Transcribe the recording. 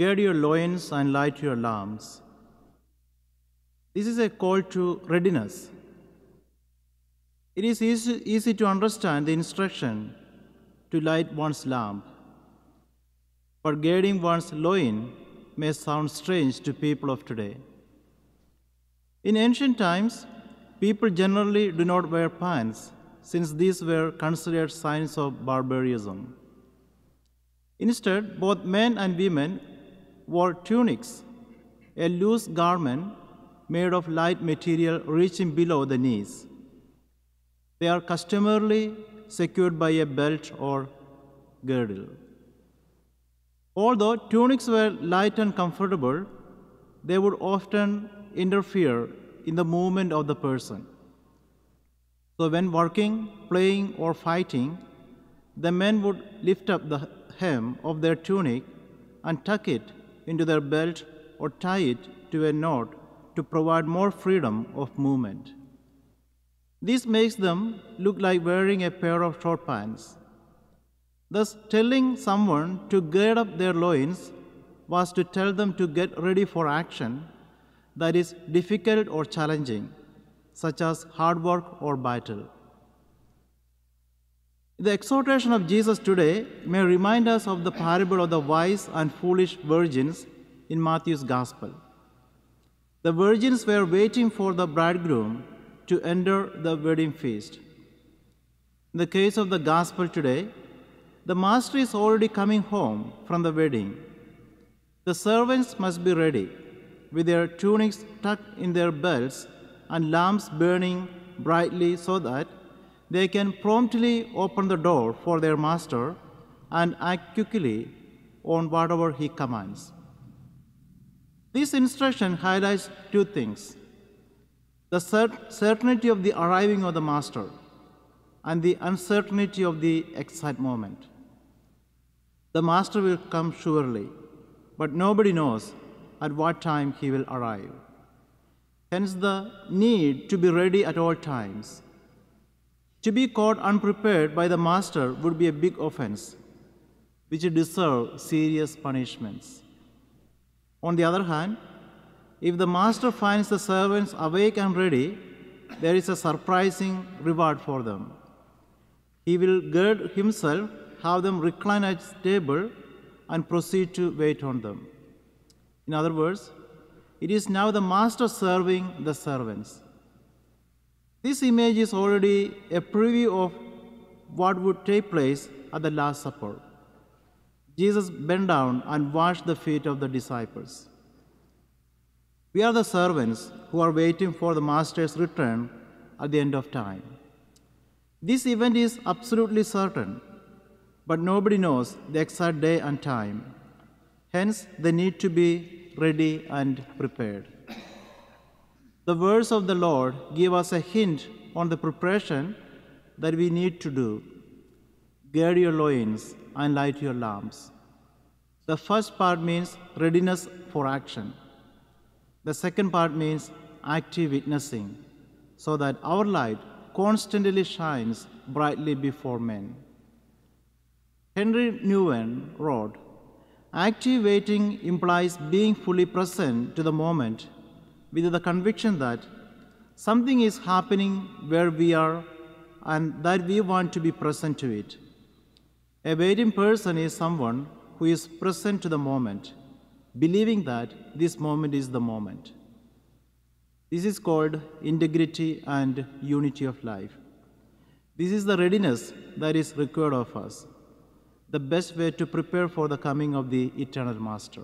Gird your loins and light your lamps. This is a call to readiness. It is easy, easy to understand the instruction to light one's lamp, but girding one's loin may sound strange to people of today. In ancient times, people generally do not wear pants since these were considered signs of barbarism. Instead, both men and women wore tunics, a loose garment made of light material reaching below the knees. They are customarily secured by a belt or girdle. Although tunics were light and comfortable, they would often interfere in the movement of the person. So, when working, playing, or fighting, the men would lift up the hem of their tunic and tuck it into their belt or tie it to a knot to provide more freedom of movement. This makes them look like wearing a pair of short pants. Thus, telling someone to gird up their loins was to tell them to get ready for action that is difficult or challenging, such as hard work or battle. The exhortation of Jesus today may remind us of the parable of the wise and foolish virgins in Matthew's Gospel. The virgins were waiting for the bridegroom to enter the wedding feast. In the case of the Gospel today, the master is already coming home from the wedding. The servants must be ready, with their tunics tucked in their belts and lamps burning brightly so that they can promptly open the door for their master and act quickly on whatever he commands. This instruction highlights two things the cert certainty of the arriving of the master and the uncertainty of the exact moment. The master will come surely, but nobody knows at what time he will arrive. Hence, the need to be ready at all times to be caught unprepared by the master would be a big offense, which deserve serious punishments. On the other hand, if the master finds the servants awake and ready, there is a surprising reward for them. He will gird himself, have them recline at his table, and proceed to wait on them. In other words, it is now the master serving the servants. This image is already a preview of what would take place at the Last Supper. Jesus bent down and washed the feet of the disciples. We are the servants who are waiting for the Master's return at the end of time. This event is absolutely certain, but nobody knows the exact day and time. Hence, they need to be ready and prepared. The words of the Lord give us a hint on the preparation that we need to do. Gird your loins and light your lamps. The first part means readiness for action. The second part means active witnessing, so that our light constantly shines brightly before men. Henry Newman wrote, Active waiting implies being fully present to the moment with the conviction that something is happening where we are and that we want to be present to it. A waiting person is someone who is present to the moment, believing that this moment is the moment. This is called integrity and unity of life. This is the readiness that is required of us, the best way to prepare for the coming of the Eternal Master.